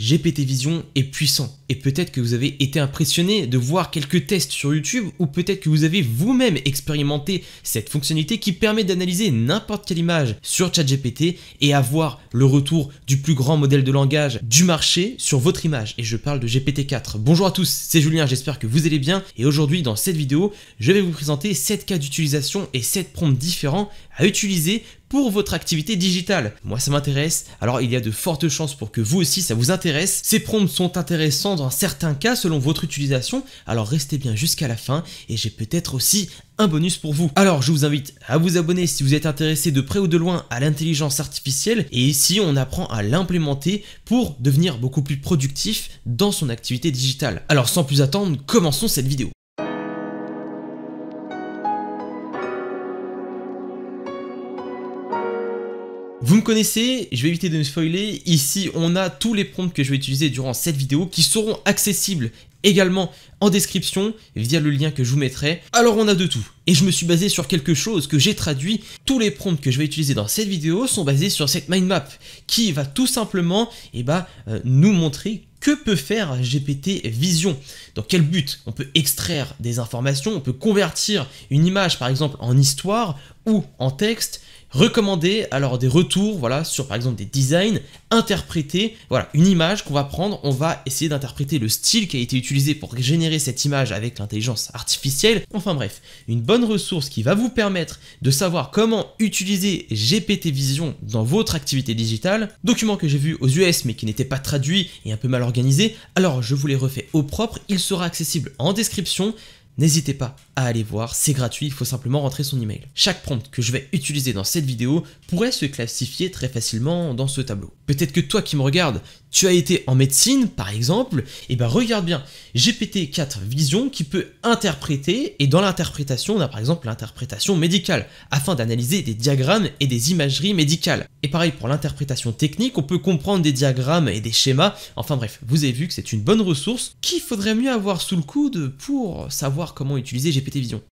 GPT Vision est puissant et peut-être que vous avez été impressionné de voir quelques tests sur YouTube ou peut-être que vous avez vous-même expérimenté cette fonctionnalité qui permet d'analyser n'importe quelle image sur ChatGPT et avoir le retour du plus grand modèle de langage du marché sur votre image et je parle de GPT-4. Bonjour à tous, c'est Julien, j'espère que vous allez bien et aujourd'hui dans cette vidéo, je vais vous présenter 7 cas d'utilisation et 7 prompts différents à utiliser pour votre activité digitale. Moi, ça m'intéresse. Alors, il y a de fortes chances pour que vous aussi, ça vous intéresse. Ces prompts sont intéressants dans certains cas selon votre utilisation. Alors, restez bien jusqu'à la fin et j'ai peut-être aussi un bonus pour vous. Alors je vous invite à vous abonner si vous êtes intéressé de près ou de loin à l'intelligence artificielle et ici on apprend à l'implémenter pour devenir beaucoup plus productif dans son activité digitale. Alors sans plus attendre, commençons cette vidéo. Vous me connaissez, je vais éviter de me spoiler. Ici, on a tous les prompts que je vais utiliser durant cette vidéo qui seront accessibles également en description via le lien que je vous mettrai. Alors on a de tout. Et je me suis basé sur quelque chose que j'ai traduit. Tous les prompts que je vais utiliser dans cette vidéo sont basés sur cette mind map qui va tout simplement eh ben, euh, nous montrer que peut faire GPT Vision Dans quel but On peut extraire des informations, on peut convertir une image par exemple en histoire ou en texte, recommander alors des retours voilà sur par exemple des designs, interpréter voilà une image qu'on va prendre, on va essayer d'interpréter le style qui a été utilisé pour générer cette image avec l'intelligence artificielle. Enfin bref, une bonne ressource qui va vous permettre de savoir comment utiliser GPT Vision dans votre activité digitale. Document que j'ai vu aux US mais qui n'était pas traduit et un peu mal organisé. Alors je vous les refais au propre, il sera accessible en description n'hésitez pas à aller voir, c'est gratuit, il faut simplement rentrer son email. Chaque prompt que je vais utiliser dans cette vidéo pourrait se classifier très facilement dans ce tableau. Peut-être que toi qui me regardes, tu as été en médecine par exemple, et ben regarde bien, GPT-4 Vision qui peut interpréter, et dans l'interprétation on a par exemple l'interprétation médicale, afin d'analyser des diagrammes et des imageries médicales. Et pareil pour l'interprétation technique, on peut comprendre des diagrammes et des schémas, enfin bref, vous avez vu que c'est une bonne ressource qu'il faudrait mieux avoir sous le coude pour savoir comment utiliser GPT Vision.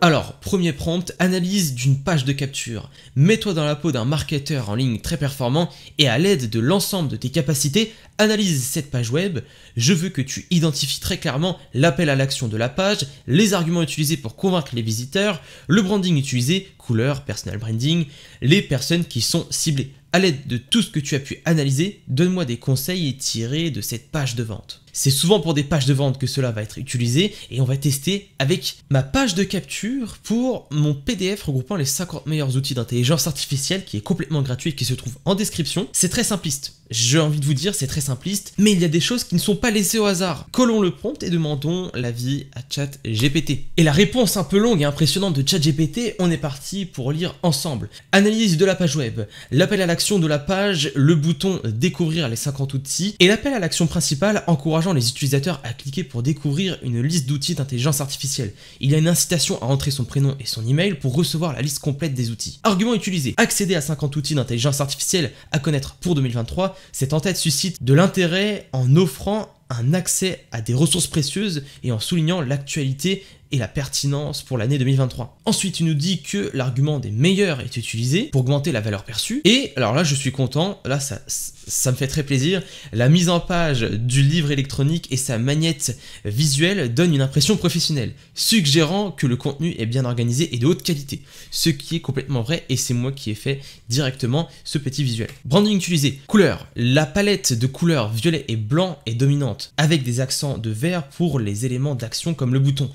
Alors, premier prompt, analyse d'une page de capture. Mets-toi dans la peau d'un marketeur en ligne très performant et à l'aide de l'ensemble de tes capacités, analyse cette page web. Je veux que tu identifies très clairement l'appel à l'action de la page, les arguments utilisés pour convaincre les visiteurs, le branding utilisé, couleur, personal branding, les personnes qui sont ciblées. À l'aide de tout ce que tu as pu analyser, donne-moi des conseils et de cette page de vente. C'est souvent pour des pages de vente que cela va être utilisé et on va tester avec ma page de capture pour mon PDF regroupant les 50 meilleurs outils d'intelligence artificielle qui est complètement gratuit et qui se trouve en description. C'est très simpliste. J'ai envie de vous dire, c'est très simpliste, mais il y a des choses qui ne sont pas laissées au hasard. Collons le prompt et demandons l'avis à ChatGPT. Et la réponse un peu longue et impressionnante de ChatGPT, on est parti pour lire ensemble. Analyse de la page web, l'appel à l'action de la page, le bouton découvrir les 50 outils et l'appel à l'action principale encourageant les utilisateurs à cliquer pour découvrir une liste d'outils d'intelligence artificielle. Il y a une incitation à entrer son prénom et son email pour recevoir la liste complète des outils. Argument utilisé, accéder à 50 outils d'intelligence artificielle à connaître pour 2023, cette entête suscite de l'intérêt en offrant un accès à des ressources précieuses et en soulignant l'actualité et la pertinence pour l'année 2023. Ensuite, il nous dit que l'argument des meilleurs est utilisé pour augmenter la valeur perçue. Et alors là, je suis content, là, ça, ça me fait très plaisir. La mise en page du livre électronique et sa magnette visuelle donnent une impression professionnelle, suggérant que le contenu est bien organisé et de haute qualité. Ce qui est complètement vrai et c'est moi qui ai fait directement ce petit visuel. Branding utilisé. Couleur. La palette de couleurs violet et blanc est dominante, avec des accents de vert pour les éléments d'action comme le bouton.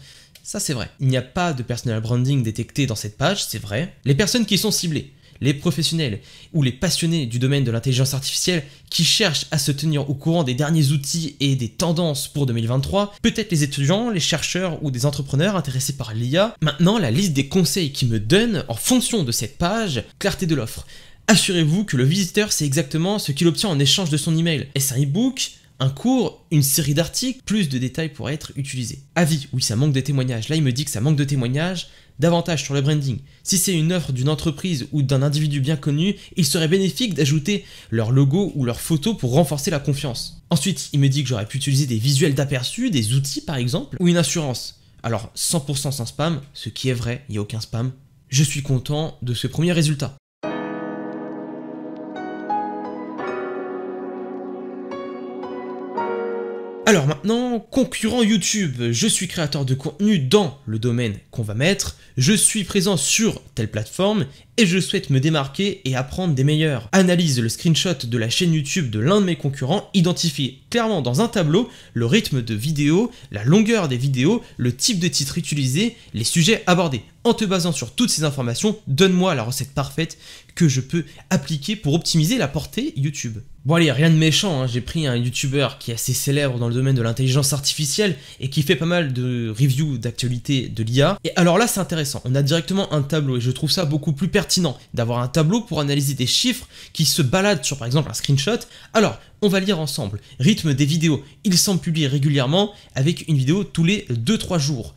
Ça, c'est vrai. Il n'y a pas de personal branding détecté dans cette page, c'est vrai. Les personnes qui sont ciblées, les professionnels ou les passionnés du domaine de l'intelligence artificielle qui cherchent à se tenir au courant des derniers outils et des tendances pour 2023, peut-être les étudiants, les chercheurs ou des entrepreneurs intéressés par l'IA. Maintenant, la liste des conseils qui me donnent en fonction de cette page, clarté de l'offre. Assurez-vous que le visiteur sait exactement ce qu'il obtient en échange de son email. Est-ce un e-book un cours, une série d'articles, plus de détails pourraient être utilisés. Avis, oui, ça manque de témoignages. Là, il me dit que ça manque de témoignages, davantage sur le branding. Si c'est une offre d'une entreprise ou d'un individu bien connu, il serait bénéfique d'ajouter leur logo ou leur photo pour renforcer la confiance. Ensuite, il me dit que j'aurais pu utiliser des visuels d'aperçu, des outils par exemple, ou une assurance. Alors 100% sans spam, ce qui est vrai, il n'y a aucun spam. Je suis content de ce premier résultat. Alors maintenant, concurrent YouTube, je suis créateur de contenu dans le domaine qu'on va mettre, je suis présent sur telle plateforme et je souhaite me démarquer et apprendre des meilleurs. Analyse le screenshot de la chaîne YouTube de l'un de mes concurrents, identifie clairement dans un tableau le rythme de vidéo, la longueur des vidéos, le type de titre utilisé, les sujets abordés en te basant sur toutes ces informations, donne-moi la recette parfaite que je peux appliquer pour optimiser la portée YouTube. Bon allez, rien de méchant, hein. j'ai pris un YouTuber qui est assez célèbre dans le domaine de l'intelligence artificielle et qui fait pas mal de reviews d'actualité de l'IA. Et alors là c'est intéressant, on a directement un tableau et je trouve ça beaucoup plus pertinent d'avoir un tableau pour analyser des chiffres qui se baladent sur par exemple un screenshot. Alors, on va lire ensemble. Rythme des vidéos, il semble publier régulièrement avec une vidéo tous les 2-3 jours.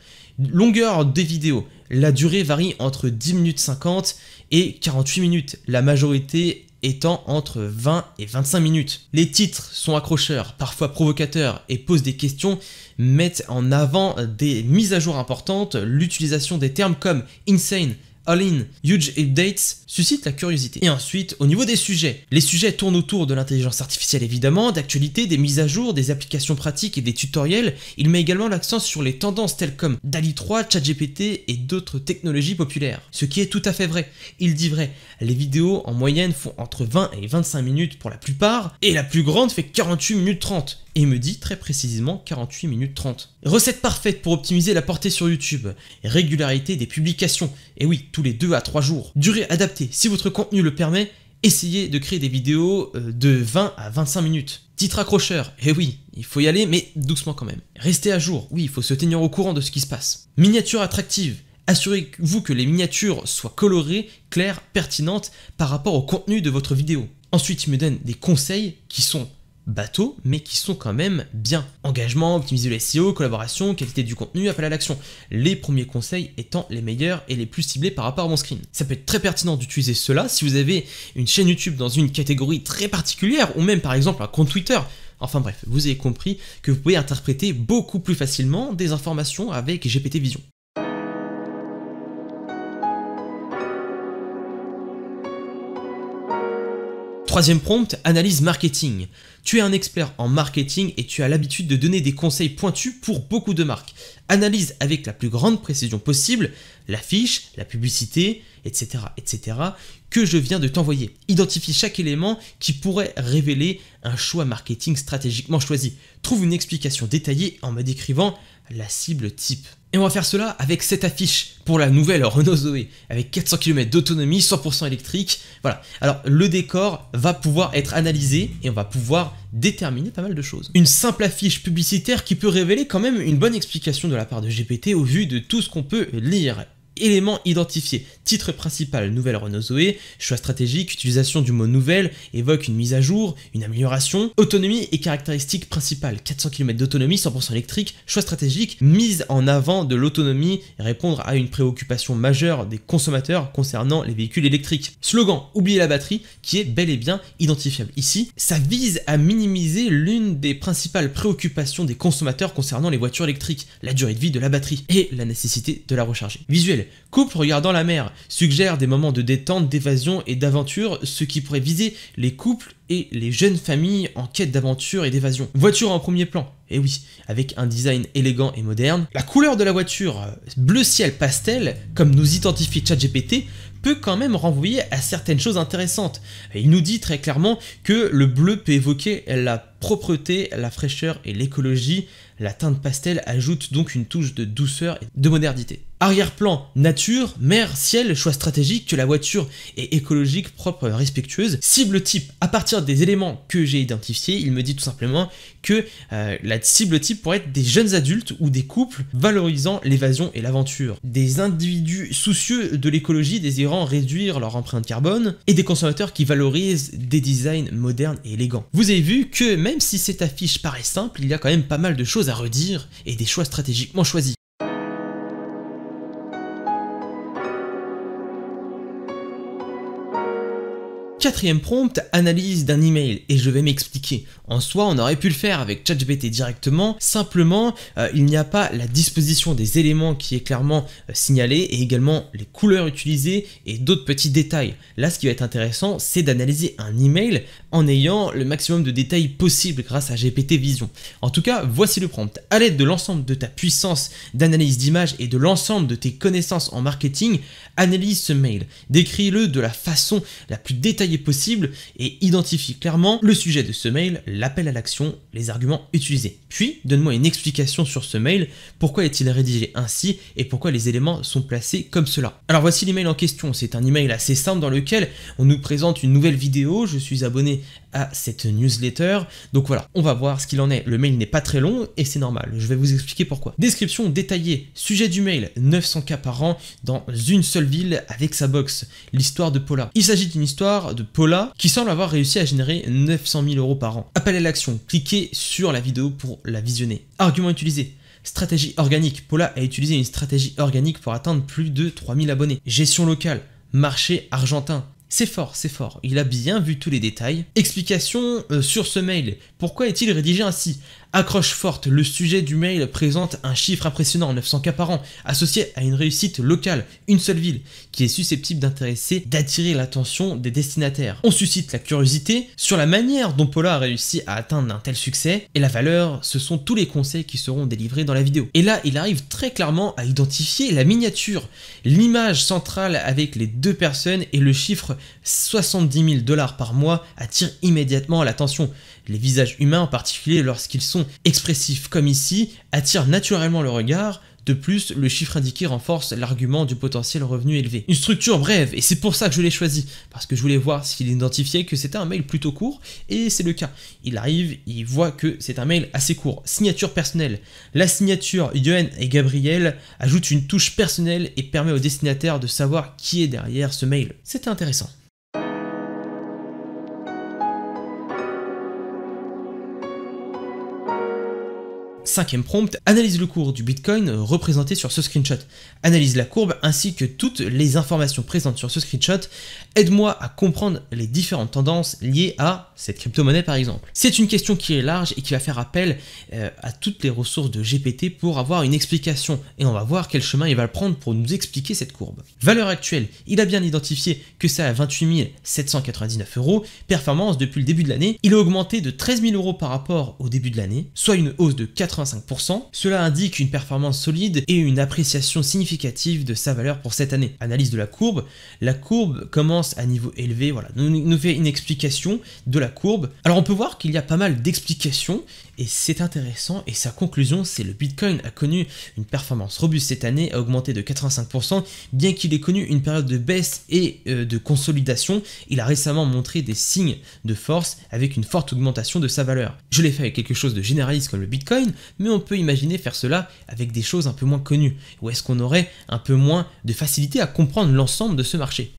Longueur des vidéos, la durée varie entre 10 minutes 50 et 48 minutes, la majorité étant entre 20 et 25 minutes. Les titres sont accrocheurs, parfois provocateurs et posent des questions, mettent en avant des mises à jour importantes, l'utilisation des termes comme insane, All In, Huge updates, suscite la curiosité. Et ensuite, au niveau des sujets, les sujets tournent autour de l'intelligence artificielle évidemment, d'actualité, des mises à jour, des applications pratiques et des tutoriels. Il met également l'accent sur les tendances telles comme DALI 3, ChatGPT et d'autres technologies populaires. Ce qui est tout à fait vrai. Il dit vrai, les vidéos en moyenne font entre 20 et 25 minutes pour la plupart, et la plus grande fait 48 minutes 30. Et me dit très précisément 48 minutes 30. Recette parfaite pour optimiser la portée sur YouTube. Régularité des publications. Et oui, tous les 2 à 3 jours. Durée adaptée. Si votre contenu le permet, essayez de créer des vidéos euh, de 20 à 25 minutes. Titre accrocheur, et eh oui, il faut y aller, mais doucement quand même. Restez à jour, oui, il faut se tenir au courant de ce qui se passe. Miniature attractive, assurez-vous que les miniatures soient colorées, claires, pertinentes par rapport au contenu de votre vidéo. Ensuite, il me donne des conseils qui sont bateaux, mais qui sont quand même bien. Engagement, optimiser le SEO, collaboration, qualité du contenu, appel à l'action. Les premiers conseils étant les meilleurs et les plus ciblés par rapport à mon screen. Ça peut être très pertinent d'utiliser cela si vous avez une chaîne YouTube dans une catégorie très particulière ou même par exemple un compte Twitter. Enfin bref, vous avez compris que vous pouvez interpréter beaucoup plus facilement des informations avec GPT Vision. Troisième prompt, analyse marketing. Tu es un expert en marketing et tu as l'habitude de donner des conseils pointus pour beaucoup de marques. Analyse avec la plus grande précision possible l'affiche, la publicité, etc., etc., que je viens de t'envoyer. Identifie chaque élément qui pourrait révéler un choix marketing stratégiquement choisi. Trouve une explication détaillée en me décrivant la cible type. Et on va faire cela avec cette affiche pour la nouvelle Renault Zoé, avec 400 km d'autonomie, 100% électrique. Voilà. Alors le décor va pouvoir être analysé et on va pouvoir déterminer pas mal de choses. Une simple affiche publicitaire qui peut révéler quand même une bonne explication de la part de GPT au vu de tout ce qu'on peut lire Éléments identifiés. Titre principal, nouvelle Renault Zoé. Choix stratégique, utilisation du mot nouvelle évoque une mise à jour, une amélioration. Autonomie et caractéristiques principales. 400 km d'autonomie, 100% électrique. Choix stratégique, mise en avant de l'autonomie répondre à une préoccupation majeure des consommateurs concernant les véhicules électriques. Slogan, oubliez la batterie, qui est bel et bien identifiable. Ici, ça vise à minimiser l'une des principales préoccupations des consommateurs concernant les voitures électriques, la durée de vie de la batterie et la nécessité de la recharger. Visuel, Couple regardant la mer suggère des moments de détente, d'évasion et d'aventure, ce qui pourrait viser les couples et les jeunes familles en quête d'aventure et d'évasion. Voiture en premier plan, et eh oui, avec un design élégant et moderne. La couleur de la voiture, bleu ciel pastel, comme nous identifie ChatGPT, peut quand même renvoyer à certaines choses intéressantes. Il nous dit très clairement que le bleu peut évoquer la propreté, la fraîcheur et l'écologie. La teinte pastel ajoute donc une touche de douceur et de modernité. Arrière-plan, nature, mer, ciel, choix stratégique, que la voiture est écologique, propre, respectueuse. Cible type, à partir des éléments que j'ai identifiés, il me dit tout simplement que euh, la cible type pourrait être des jeunes adultes ou des couples valorisant l'évasion et l'aventure, des individus soucieux de l'écologie désirant réduire leur empreinte carbone et des consommateurs qui valorisent des designs modernes et élégants. Vous avez vu que même si cette affiche paraît simple, il y a quand même pas mal de choses à redire et des choix stratégiquement choisis. Quatrième prompt, analyse d'un email, et je vais m'expliquer. En soi, on aurait pu le faire avec ChatGPT directement, simplement, euh, il n'y a pas la disposition des éléments qui est clairement euh, signalée, et également les couleurs utilisées, et d'autres petits détails. Là, ce qui va être intéressant, c'est d'analyser un email en ayant le maximum de détails possible grâce à GPT Vision. En tout cas, voici le prompt. À l'aide de l'ensemble de ta puissance d'analyse d'image et de l'ensemble de tes connaissances en marketing, analyse ce mail. Décris-le de la façon la plus détaillée est possible et identifie clairement le sujet de ce mail, l'appel à l'action, les arguments utilisés. Puis, donne-moi une explication sur ce mail, pourquoi est-il rédigé ainsi et pourquoi les éléments sont placés comme cela. Alors voici l'email en question, c'est un email assez simple dans lequel on nous présente une nouvelle vidéo, je suis abonné cette newsletter. Donc voilà, on va voir ce qu'il en est. Le mail n'est pas très long et c'est normal. Je vais vous expliquer pourquoi. Description détaillée, sujet du mail, 900 cas par an dans une seule ville avec sa box. L'histoire de Paula. Il s'agit d'une histoire de Paula qui semble avoir réussi à générer 900 000 euros par an. Appel à l'action, cliquez sur la vidéo pour la visionner. Argument utilisé. Stratégie organique. Paula a utilisé une stratégie organique pour atteindre plus de 3000 abonnés. Gestion locale. Marché argentin. C'est fort, c'est fort. Il a bien vu tous les détails. Explication euh, sur ce mail. Pourquoi est-il rédigé ainsi Accroche forte, le sujet du mail présente un chiffre impressionnant, 900 cas par an, associé à une réussite locale, une seule ville, qui est susceptible d'intéresser, d'attirer l'attention des destinataires. On suscite la curiosité sur la manière dont Paula a réussi à atteindre un tel succès, et la valeur, ce sont tous les conseils qui seront délivrés dans la vidéo. Et là, il arrive très clairement à identifier la miniature, l'image centrale avec les deux personnes et le chiffre 70 000 dollars par mois attire immédiatement l'attention. Les visages humains en particulier lorsqu'ils sont expressif comme ici attire naturellement le regard, de plus, le chiffre indiqué renforce l'argument du potentiel revenu élevé. Une structure brève, et c'est pour ça que je l'ai choisi, parce que je voulais voir s'il identifiait que c'était un mail plutôt court, et c'est le cas. Il arrive, il voit que c'est un mail assez court. Signature personnelle. La signature Yoen et Gabriel ajoute une touche personnelle et permet au destinataire de savoir qui est derrière ce mail. C'était intéressant. Cinquième prompt, analyse le cours du Bitcoin représenté sur ce screenshot. Analyse la courbe ainsi que toutes les informations présentes sur ce screenshot. Aide-moi à comprendre les différentes tendances liées à cette crypto-monnaie par exemple. C'est une question qui est large et qui va faire appel euh, à toutes les ressources de GPT pour avoir une explication et on va voir quel chemin il va prendre pour nous expliquer cette courbe. Valeur actuelle, il a bien identifié que ça à 28 799 euros. Performance depuis le début de l'année, il a augmenté de 13 000 euros par rapport au début de l'année, soit une hausse de euros. Cela indique une performance solide et une appréciation significative de sa valeur pour cette année. Analyse de la courbe. La courbe commence à niveau élevé, voilà, nous, fait une explication de la courbe. Alors on peut voir qu'il y a pas mal d'explications et c'est intéressant et sa conclusion c'est le Bitcoin a connu une performance robuste cette année, a augmenté de 85% bien qu'il ait connu une période de baisse et euh, de consolidation, il a récemment montré des signes de force avec une forte augmentation de sa valeur. Je l'ai fait avec quelque chose de généraliste comme le Bitcoin, mais on peut imaginer faire cela avec des choses un peu moins connues, ou est-ce qu'on aurait un peu moins de facilité à comprendre l'ensemble de ce marché.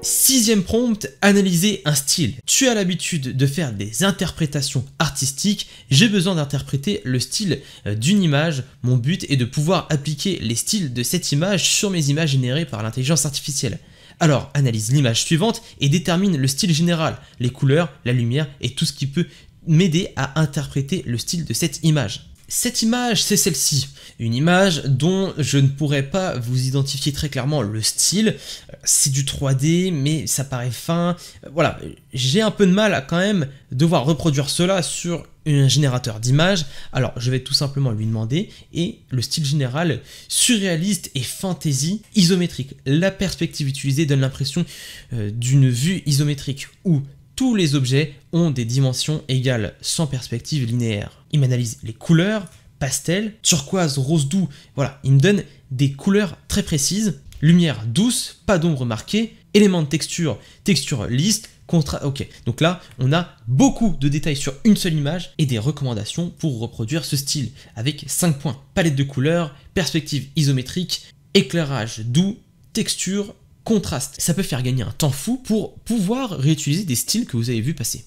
Sixième prompt, analyser un style. Tu as l'habitude de faire des interprétations artistiques, j'ai besoin d'interpréter le style euh, d'une image, mon but est de pouvoir appliquer les styles de cette image sur mes images générées par l'intelligence artificielle. Alors analyse l'image suivante et détermine le style général, les couleurs, la lumière et tout ce qui peut m'aider à interpréter le style de cette image. Cette image, c'est celle-ci. Une image dont je ne pourrais pas vous identifier très clairement le style. Euh, c'est du 3D, mais ça paraît fin. Euh, voilà, j'ai un peu de mal à quand même devoir reproduire cela sur un générateur d'images. Alors, je vais tout simplement lui demander. Et le style général, surréaliste et fantasy, isométrique. La perspective utilisée donne l'impression euh, d'une vue isométrique, ou tous les objets ont des dimensions égales, sans perspective linéaire. Il m'analyse les couleurs, pastel, turquoise, rose doux, voilà, il me donne des couleurs très précises, lumière douce, pas d'ombre marquée, éléments de texture, texture lisse, contrat. Ok, donc là, on a beaucoup de détails sur une seule image et des recommandations pour reproduire ce style avec 5 points palette de couleurs, perspective isométrique, éclairage doux, texture, contraste. Ça peut faire gagner un temps fou pour pouvoir réutiliser des styles que vous avez vu passer.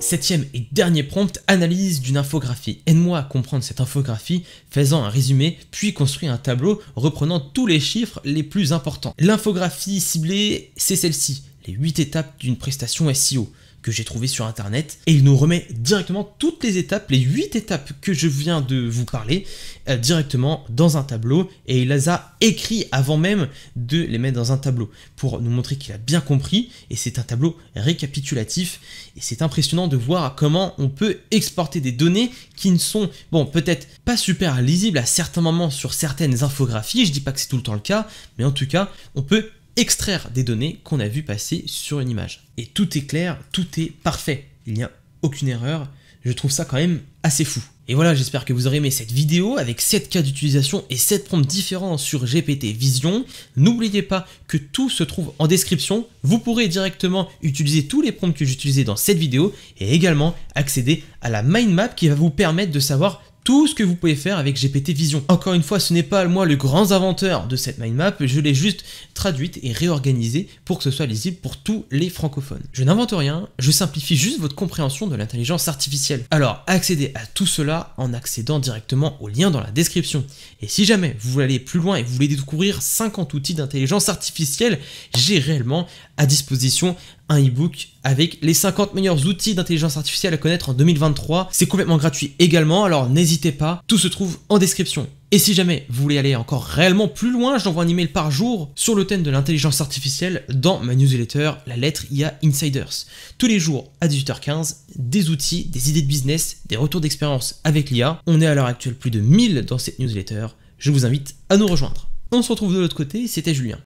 Septième et dernier prompt, analyse d'une infographie. Aide-moi à comprendre cette infographie, faisant un résumé, puis construis un tableau reprenant tous les chiffres les plus importants. L'infographie ciblée, c'est celle-ci, les 8 étapes d'une prestation SEO que j'ai trouvé sur internet et il nous remet directement toutes les étapes, les 8 étapes que je viens de vous parler euh, directement dans un tableau et il les a écrit avant même de les mettre dans un tableau pour nous montrer qu'il a bien compris et c'est un tableau récapitulatif et c'est impressionnant de voir comment on peut exporter des données qui ne sont bon peut-être pas super lisibles à certains moments sur certaines infographies, je dis pas que c'est tout le temps le cas, mais en tout cas on peut extraire des données qu'on a vu passer sur une image. Et tout est clair, tout est parfait, il n'y a aucune erreur, je trouve ça quand même assez fou. Et voilà, j'espère que vous aurez aimé cette vidéo avec 7 cas d'utilisation et 7 prompts différents sur GPT Vision. N'oubliez pas que tout se trouve en description. Vous pourrez directement utiliser tous les prompts que j'utilisais dans cette vidéo et également accéder à la mind map qui va vous permettre de savoir tout ce que vous pouvez faire avec GPT Vision. Encore une fois, ce n'est pas moi le grand inventeur de cette mind map, je l'ai juste traduite et réorganisée pour que ce soit lisible pour tous les francophones. Je n'invente rien, je simplifie juste votre compréhension de l'intelligence artificielle. Alors, accédez à tout cela en accédant directement au lien dans la description. Et si jamais vous voulez aller plus loin et vous voulez découvrir 50 outils d'intelligence artificielle, j'ai réellement à disposition un e-book avec les 50 meilleurs outils d'intelligence artificielle à connaître en 2023. C'est complètement gratuit également, alors n'hésitez pas, tout se trouve en description. Et si jamais vous voulez aller encore réellement plus loin, j'envoie un email par jour sur le thème de l'intelligence artificielle dans ma newsletter, la lettre IA Insiders. Tous les jours à 18h15, des outils, des idées de business, des retours d'expérience avec l'IA. On est à l'heure actuelle plus de 1000 dans cette newsletter. Je vous invite à nous rejoindre. On se retrouve de l'autre côté, c'était Julien.